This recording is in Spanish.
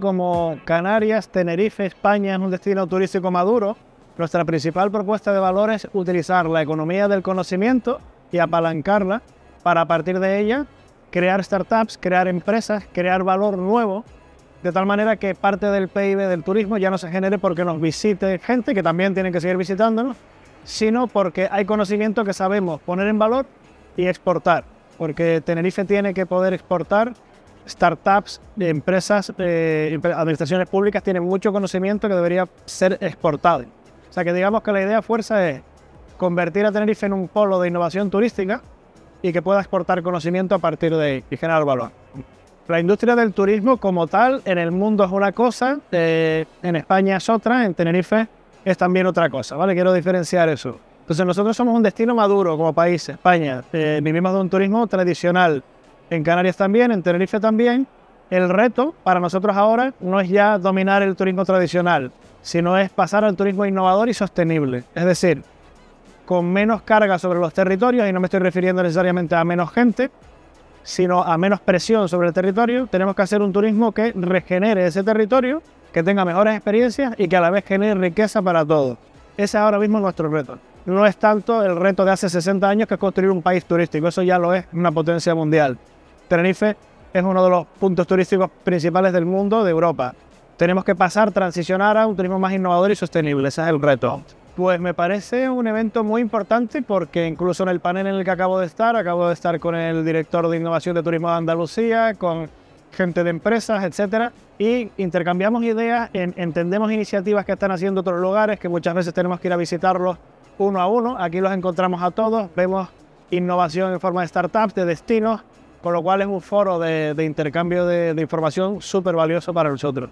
como Canarias, Tenerife, España es un destino turístico maduro, nuestra principal propuesta de valor es utilizar la economía del conocimiento y apalancarla para a partir de ella crear startups, crear empresas, crear valor nuevo, de tal manera que parte del PIB del turismo ya no se genere porque nos visite gente, que también tiene que seguir visitándonos, sino porque hay conocimiento que sabemos poner en valor y exportar, porque Tenerife tiene que poder exportar startups, empresas, administraciones públicas tienen mucho conocimiento que debería ser exportado. O sea que digamos que la idea fuerza es convertir a Tenerife en un polo de innovación turística y que pueda exportar conocimiento a partir de ahí y generar valor. La industria del turismo como tal en el mundo es una cosa, eh, en España es otra, en Tenerife es también otra cosa, ¿vale? Quiero diferenciar eso. Entonces nosotros somos un destino maduro como país, España. Eh, vivimos de un turismo tradicional, en Canarias también, en Tenerife también. El reto para nosotros ahora no es ya dominar el turismo tradicional, sino es pasar al turismo innovador y sostenible. Es decir, con menos carga sobre los territorios, y no me estoy refiriendo necesariamente a menos gente, sino a menos presión sobre el territorio, tenemos que hacer un turismo que regenere ese territorio, que tenga mejores experiencias y que a la vez genere riqueza para todos. Ese es ahora mismo nuestro reto. No es tanto el reto de hace 60 años que es construir un país turístico, eso ya lo es una potencia mundial. Tenerife es uno de los puntos turísticos principales del mundo, de Europa. Tenemos que pasar, transicionar a un turismo más innovador y sostenible, ese es el reto. Pues me parece un evento muy importante porque incluso en el panel en el que acabo de estar, acabo de estar con el director de innovación de turismo de Andalucía, con gente de empresas, etcétera, y intercambiamos ideas, entendemos iniciativas que están haciendo otros lugares, que muchas veces tenemos que ir a visitarlos uno a uno, aquí los encontramos a todos, vemos innovación en forma de startups, de destinos, con lo cual es un foro de, intercambio de, información súper valioso para nosotros.